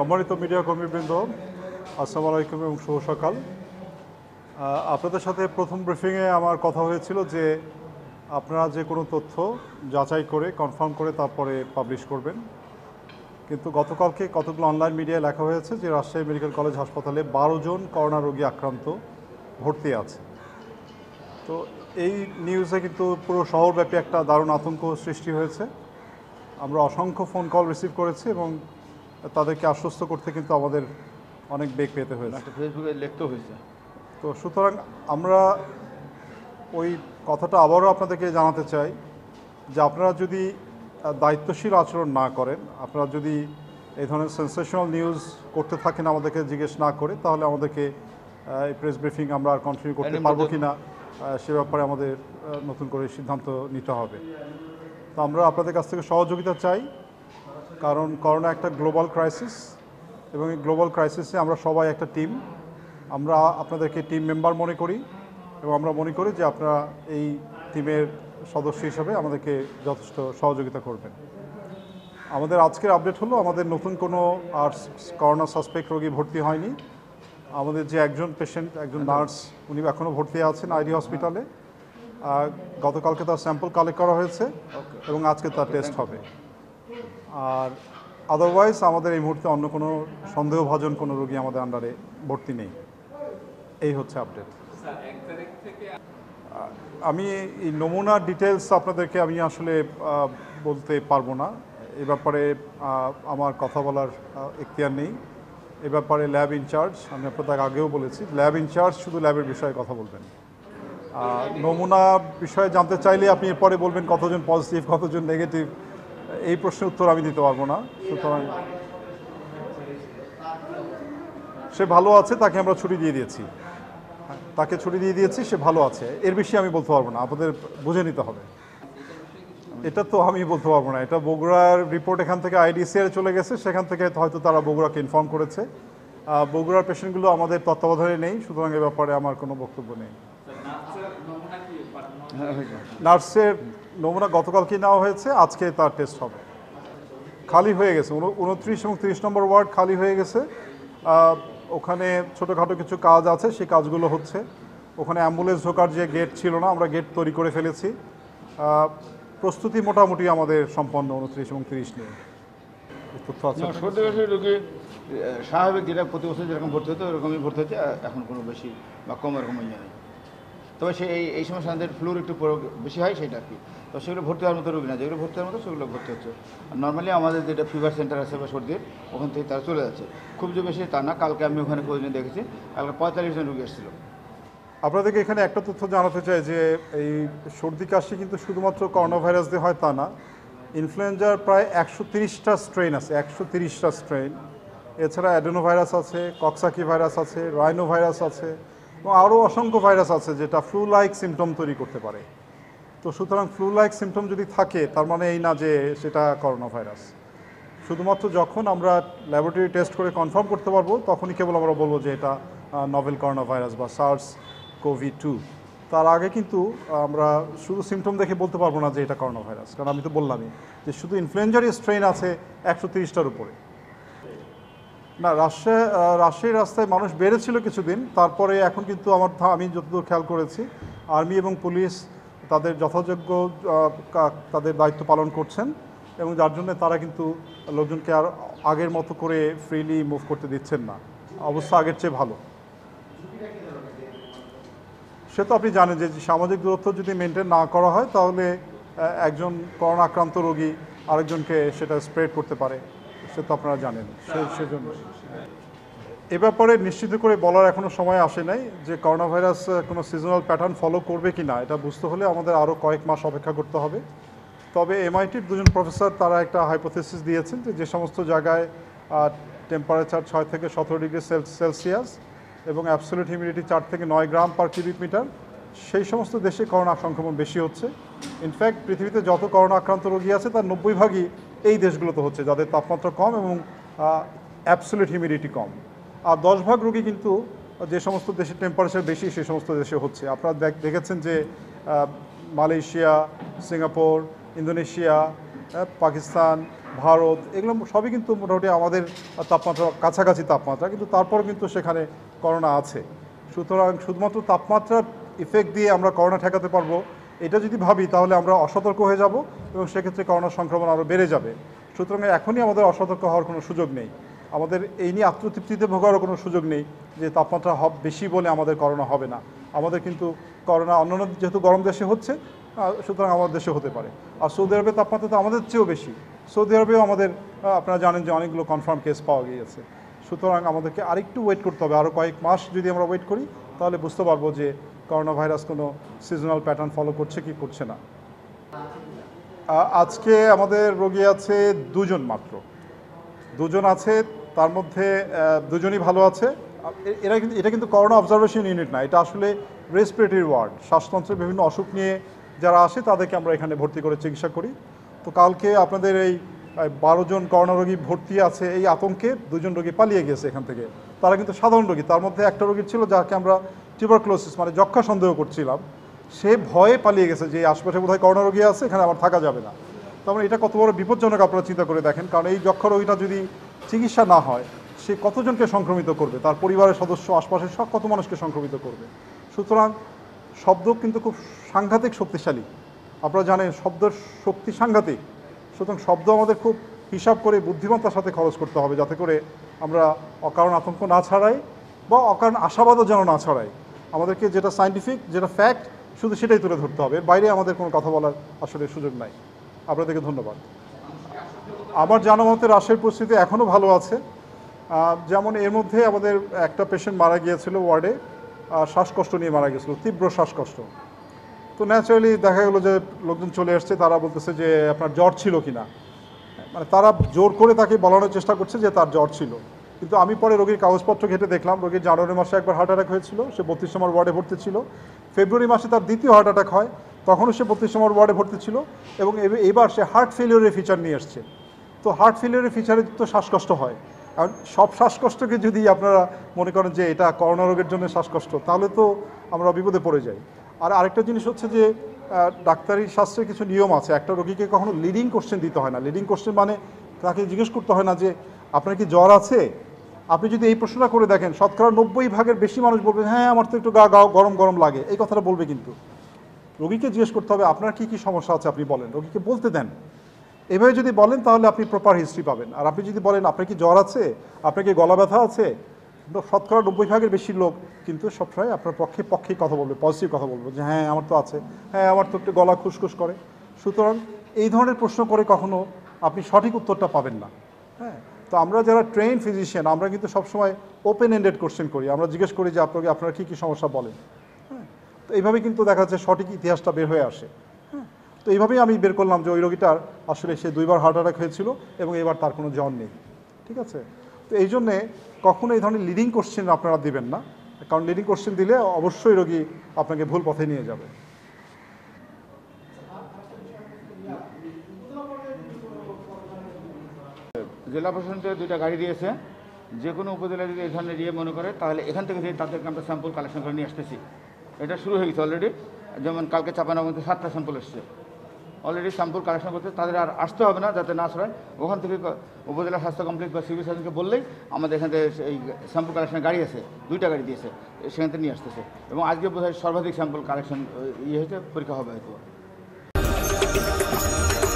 সম্মানিত মিডিয়া কর্মীবৃন্দ আসসালামু আলাইকুম এবং শুভ সকাল আপনাদের সাথে প্রথম ব্রিফিংয়ে আমার কথা হয়েছিল যে আপনারা যে কোনো তথ্য যাচাই করে কনফার্ম করে তারপরে পাবলিশ করবেন কিন্তু গতকালকে কতগুলো অনলাইন মিডিয়ায় লেখা হয়েছে যে রাজশাহী মেডিকেল কলেজ হাসপাতালে বারো জন করোনা রোগী আক্রান্ত ভর্তি আছে তো এই নিউজে কিন্তু পুরো শহরব্যাপী একটা দারুণ আতঙ্ক সৃষ্টি হয়েছে আমরা অসংখ্য ফোন কল রিসিভ করেছি এবং তাদেরকে আশ্বস্ত করতে কিন্তু আমাদের অনেক বেগ পেতে মানে হয়েছে তো সুতরাং আমরা ওই কথাটা আবারও আপনাদেরকে জানাতে চাই যে আপনারা যদি দায়িত্বশীল আচরণ না করেন আপনারা যদি এই ধরনের সেন্সেশনাল নিউজ করতে থাকেন আমাদেরকে জিজ্ঞেস না করে তাহলে আমাদেরকে এই প্রেস ব্রিফিং আমরা আর কন্টিনিউ করতে পারবো কি না সে ব্যাপারে আমাদের নতুন করে সিদ্ধান্ত নিতে হবে তো আমরা আপনাদের কাছ থেকে সহযোগিতা চাই কারণ করোনা একটা গ্লোবাল ক্রাইসিস এবং এই গ্লোবাল ক্রাইসিসে আমরা সবাই একটা টিম আমরা আপনাদেরকে টিম মেম্বার মনে করি এবং আমরা মনে করি যে আপনারা এই টিমের সদস্য হিসাবে আমাদেরকে যথেষ্ট সহযোগিতা করবেন আমাদের আজকের আপডেট হলো আমাদের নতুন কোনো আর করোনা সাসপেক্ট রোগী ভর্তি হয়নি আমাদের যে একজন পেশেন্ট একজন নার্স উনি এখনও ভর্তি আছেন আইডি হসপিটালে গতকালকে তার স্যাম্পল কালেক্ট করা হয়েছে এবং আজকে তার টেস্ট হবে আর আদারওয়াইজ আমাদের এই মুহূর্তে অন্য কোনো সন্দেহভাজন কোনো রোগী আমাদের আন্ডারে ভর্তি নেই এই হচ্ছে আপডেট আমি এই নমুনা ডিটেলস আপনাদেরকে আমি আসলে বলতে পারবো না এ ব্যাপারে আমার কথা বলার এখতিয়ার নেই এ ব্যাপারে ল্যাব ইনচার্জ আমি আপনাদের আগেও বলেছি ল্যাব ইনচার্জ শুধু ল্যাবের বিষয়ে কথা বলবেন নমুনা বিষয়ে জানতে চাইলে আপনি এরপরে বলবেন কতজন পজিটিভ কতজন নেগেটিভ এই প্রশ্নের উত্তর আমি দিতে পারবো না সুতরাং সে ভালো আছে তাকে আমরা ছুটি দিয়ে দিয়েছি তাকে ছুটি দিয়ে দিয়েছি সে ভালো আছে এর বেশি আমি বলতে পারবো না আপনাদের বুঝে নিতে হবে এটা তো আমি বলতে পারবো না এটা বগুড়ার রিপোর্ট এখান থেকে আইডিসিআর চলে গেছে সেখান থেকে হয়তো তারা বগুড়াকে ইনফর্ম করেছে বগুড়ার পেশেন্টগুলো আমাদের তত্ত্বাবধানে নেই সুতরাং এ ব্যাপারে আমার কোনো বক্তব্য নেই নার্সের নমুনা গতকাল কি নেওয়া হয়েছে আজকে তার টেস্ট হবে খালি হয়ে গেছে উনত্রিশ এবং তিরিশ নম্বর ওয়ার্ড খালি হয়ে গেছে ওখানে ছোটোখাটো কিছু কাজ আছে সেই কাজগুলো হচ্ছে ওখানে অ্যাম্বুলেন্স ঢোকার যে গেট ছিল না আমরা গেট তৈরি করে ফেলেছি প্রস্তুতি মোটামুটি আমাদের সম্পন্ন উনত্রিশ এবং তিরিশ নিয়ে স্বাভাবিক যেটা প্রতি বছর যেরকম ভর্তি হতো ওরকমই ভর্তি হচ্ছে এখন কোনো বেশি বা কম এরকম নেই তবে সেই এই সময় সাধারণত ফ্লুর একটু প্রয়োগ বেশি হয় সেটা আর কি তো সেগুলো ভর্তি হওয়ার মতো রোগী না যেগুলো ভর্তি হওয়ার মতো সেগুলো ভর্তি হচ্ছে নর্মালি আমাদের যেটা ফিভার সেন্টার আছে বা সর্দির ওখান থেকে তারা চলে যাচ্ছে খুব যে বেশি তা না কালকে আমি ওখানে খোঁজ দেখেছি কালকে পঁয়তাল্লিশ জন রোগী এসেছিল আপনাদেরকে এখানে একটা তথ্য জানাতে চাই যে এই সর্দি কাশি কিন্তু শুধুমাত্র করোনা ভাইরাস দিয়ে হয় তা না ইনফ্লুয়েঞ্জার প্রায় একশো তিরিশটা স্ট্রেন আছে একশো তিরিশটা স্ট্রেন এছাড়া অ্যাডেনো ভাইরাস আছে কক্সাকি ভাইরাস আছে রাইনো ভাইরাস আছে এবং আরও অসংখ্য ভাইরাস আছে যেটা ফ্লু লাইক সিমটম তৈরি করতে পারে তো সুতরাং ফ্লু লাইক সিমটম যদি থাকে তার মানে এই না যে সেটা করোনা ভাইরাস শুধুমাত্র যখন আমরা ল্যাবরেটরি টেস্ট করে কনফার্ম করতে পারবো তখনই কেবল আমরা বলবো যে এটা নভেল করোনা ভাইরাস বা সার্স কোভিড টু তার আগে কিন্তু আমরা শুধু সিমটম দেখে বলতে পারবো না যে এটা করোনা ভাইরাস কারণ আমি তো বললামই যে শুধু ইনফ্লুয়েঞ্জারি স্ট্রেন আছে একশো তিরিশটার উপরে না রাজশাহী রাজশাহী রাস্তায় মানুষ বেড়েছিল কিছুদিন তারপরে এখন কিন্তু আমার আমি যতদূর খেয়াল করেছি আর্মি এবং পুলিশ তাদের যথাযোগ্য তাদের দায়িত্ব পালন করছেন এবং যার জন্য তারা কিন্তু লোকজনকে আর আগের মতো করে ফ্রিলি মুভ করতে দিচ্ছেন না অবস্থা আগের চেয়ে ভালো সে তো আপনি জানেন যে সামাজিক দূরত্ব যদি মেনটেন না করা হয় তাহলে একজন করোনা আক্রান্ত রোগী আরেকজনকে সেটা স্প্রেড করতে পারে সে তো আপনারা জানেন সেজন্য এ ব্যাপারে নিশ্চিত করে বলার এখনও সময় আসে নাই যে করোনা ভাইরাস কোনো সিজনাল প্যাটার্ন ফলো করবে কি না এটা বুঝতে হলে আমাদের আরও কয়েক মাস অপেক্ষা করতে হবে তবে এমআইটির দুজন প্রফেসর তারা একটা হাইপোথেসিস দিয়েছেন যে যে সমস্ত জায়গায় টেম্পারেচার ছয় থেকে সতেরো ডিগ্রি সেলসিয়াস এবং অ্যাবসোলিউট হিউমিডিটি চার থেকে নয় গ্রাম পার কিউবিক মিটার সেই সমস্ত দেশে করোনা সংক্রমণ বেশি হচ্ছে ইনফ্যাক্ট পৃথিবীতে যত করোনা আক্রান্ত রোগী আছে তার নব্বই ভাগই এই দেশগুলোতে হচ্ছে যাদের তাপমাত্রা কম এবং অ্যাবসোলেট হিউমিডিটি কম আর দশ ভাগ রোগী কিন্তু যে সমস্ত দেশের টেম্পারেচার বেশি সেই সমস্ত দেশে হচ্ছে আপনারা দেখেছেন যে Malaysia Singapore Indonesia Pakistan Bharat এগুলো সবই কিন্তু মোটামুটি আমাদের তাপমাত্রা কাছাকাছি তাপমাত্রা কিন্তু তারপরও কিন্তু সেখানে করোনা আছে সুতরাং শুধুমাত্র তাপমাত্রার ইফেক্ট দিয়ে আমরা করোনা ঠেকাতে পারবো এটা যদি ভাবি তাহলে আমরা অসতর্ক হয়ে যাব এবং সেক্ষেত্রে করোনা সংক্রমণ আরও বেড়ে যাবে সুতরাং এখনই আমাদের অসতর্ক হওয়ার কোনো সুযোগ নেই আমাদের এই নিয়ে আত্মতৃপ্তিতে ভোগারও কোনো সুযোগ নেই যে তাপমাত্রা হব বেশি বলে আমাদের করোনা হবে না আমাদের কিন্তু করোনা অন্যান্য যেহেতু গরম দেশে হচ্ছে সুতরাং আমাদের দেশে হতে পারে আর সৌদি আরবের তাপমাত্রা তো আমাদের চেয়েও বেশি সৌদি আরবেও আমাদের আপনারা জানেন যে অনেকগুলো কনফার্ম কেস পাওয়া গিয়েছে সুতরাং আমাদেরকে আরেকটু ওয়েট করতে হবে আরও কয়েক মাস যদি আমরা ওয়েট করি তাহলে বুঝতে পারবো যে করোনা ভাইরাস কোনো সিজনাল প্যাটার্ন ফলো করছে কি করছে না আজকে আমাদের রোগী আছে দুজন মাত্র দুজন আছে তার মধ্যে দুজনই ভালো আছে এরা কিন্তু এটা কিন্তু করোনা অবজারভেশন ইউনিট না এটা আসলে রেসপিরেটরি ওয়ার্ড শ্বাসতন্ত্রের বিভিন্ন অসুখ নিয়ে যারা আসে তাদেরকে আমরা এখানে ভর্তি করে চিকিৎসা করি তো কালকে আপনাদের এই বারো জন করোনা রোগী ভর্তি আছে এই আতঙ্কে দুজন রোগী পালিয়ে গেছে এখান থেকে তারা কিন্তু সাধারণ রোগী তার মধ্যে একটা রোগী ছিল যাকে আমরা টিউবারক্লোসিস মানে যক্ষা সন্দেহ করছিলাম সে ভয়ে পালিয়ে গেছে যে আশপাশে বোধহয় করোনা রোগী আছে এখানে আমার থাকা যাবে না তার এটা কত বড় বিপজ্জনক আপনারা চিন্তা করে দেখেন কারণ এই যক্ষা রোগীটা যদি চিকিৎসা না হয় সে কতজনকে সংক্রমিত করবে তার পরিবারের সদস্য আশপাশের সব কত মানুষকে সংক্রমিত করবে সুতরাং শব্দ কিন্তু খুব সাংঘাতিক শক্তিশালী আপনারা জানেন শব্দের শক্তি সাংঘাতিক সুতরাং শব্দ আমাদের খুব হিসাব করে বুদ্ধিমত্তার সাথে খরচ করতে হবে যাতে করে আমরা অকারণ আতঙ্ক না ছাড়াই বা অকারণ আশাবাদও যেন না ছড়ায় আমাদেরকে যেটা সাইন্টিফিক যেটা ফ্যাক্ট শুধু সেটাই তুলে ধরতে হবে বাইরে আমাদের কোনো কথা বলার আসলে সুযোগ নাই আপনাদেরকে ধন্যবাদ আমার জানা মতে রাশের পরিস্থিতি এখনও ভালো আছে যেমন এর মধ্যে আমাদের একটা পেশেন্ট মারা গিয়েছিল ওয়ার্ডে শ্বাসকষ্ট নিয়ে মারা গেছিলো তীব্র শ্বাসকষ্ট তো ন্যাচারালি দেখা গেলো যে লোকজন চলে এসছে তারা বলতেছে যে আপনার জ্বর ছিল কি না মানে তারা জোর করে তাকে বলানোর চেষ্টা করছে যে তার জ্বর ছিল কিন্তু আমি পরে রোগীর কাগজপত্র ঘেটে দেখলাম রোগীর জানুয়ারি মাসে একবার হার্ট অ্যাটাক হয়েছিল সে বত্রিশ নম্বর ওয়ার্ডে ভর্তি ছিল ফেব্রুয়ারি মাসে তার দ্বিতীয় হার্ট অ্যাটাক হয় তখনও সে বত্রিশ নম্বর ওয়ার্ডে ভর্তি ছিল এবং এবার সে হার্ট ফেলিওরের ফিচার নিয়ে এসছে তো হার্ট ফেলিওরের ফিচারে তো শ্বাসকষ্ট হয় কারণ সব শ্বাসকষ্টকে যদি আপনারা মনে করেন যে এটা করোনা রোগের জন্য শ্বাসকষ্ট তাহলে তো আমরা বিপদে পড়ে যাই আর আরেকটা জিনিস হচ্ছে যে ডাক্তারি শাস্ত্রে কিছু নিয়ম আছে একটা রোগীকে কখনো লিডিং কোশ্চেন দিতে হয় না লিডিং কোশ্চেন মানে তাকে জিজ্ঞেস করতে হয় না যে আপনার কি জ্বর আছে আপনি যদি এই প্রশ্নটা করে দেখেন শতকরা নব্বই ভাগের বেশি মানুষ বলবে হ্যাঁ আমার তো একটু গা গা গরম গরম লাগে এই কথাটা বলবে কিন্তু রোগীকে জিজ্ঞেস করতে হবে আপনার কি কি সমস্যা আছে আপনি বলেন রোগীকে বলতে দেন এভাবে যদি বলেন তাহলে আপনি প্রপার হিস্ট্রি পাবেন আর আপনি যদি বলেন আপনার কি জ্বর আছে আপনার কি গলা ব্যথা আছে শতকরা নব্বই ভাগের বেশি লোক কিন্তু সবসময় আপনার পক্ষে পক্ষেই কথা বলবে পজিটিভ কথা বলবে যে হ্যাঁ আমার তো আছে হ্যাঁ আমার তো একটু গলা খুসখুস করে সুতরাং এই ধরনের প্রশ্ন করে কখনো আপনি সঠিক উত্তরটা পাবেন না হ্যাঁ তো আমরা যারা ট্রেন ফিজিশিয়ান আমরা কিন্তু সবসময় ওপেন এন্ডেড কোশ্চেন করি আমরা জিজ্ঞেস করি যে আপনাকে আপনারা কী কী সমস্যা বলেন হ্যাঁ? তো এইভাবে কিন্তু দেখা যাচ্ছে সঠিক ইতিহাসটা বের হয়ে আসে হ্যাঁ? তো এইভাবেই আমি বের করলাম যে ওই রোগীটার আসলে সে দুইবার হার্ট অ্যাটাক হয়েছিল এবং এবার তার কোনো জ্বর নেই ঠিক আছে তো এই জন্যে কখনো এই ধরনের লিডিং কোশ্চেন আপনারা দিবেন না কারণ লিডিং কোশ্চেন দিলে অবশ্যই রোগী আপনাকে ভুল পথে নিয়ে যাবে জেলা প্রশাসনকে দুইটা গাড়ি দিয়েছে যে কোনো উপজেলা যদি এই ধরনের ইয়ে মনে করে তাহলে এখান থেকে যদি তাদেরকে আমরা স্যাম্পল কালেকশন করে নিয়ে আসতেছি এটা শুরু হয়ে গেছে অলরেডি যেমন কালকে চাপানোর মধ্যে সাতটা স্যাম্পল এসছে অলরেডি স্যাম্পল কালেকশন করতে তাদের আর আসতে হবে না যাতে না সরায় ওখান থেকে উপজেলা স্বাস্থ্য কমপ্লেক্স বা সিভিল সার্জনকে বললেই আমাদের এখান থেকে এই স্যাম্পল কালেকশনের গাড়ি আছে দুইটা গাড়ি দিয়েছে সেখান থেকে নিয়ে আসতেছে এবং আজকে বোধ সর্বাধিক স্যাম্পল কালেকশন ইয়ে হয়েছে পরীক্ষা হবে হয়তো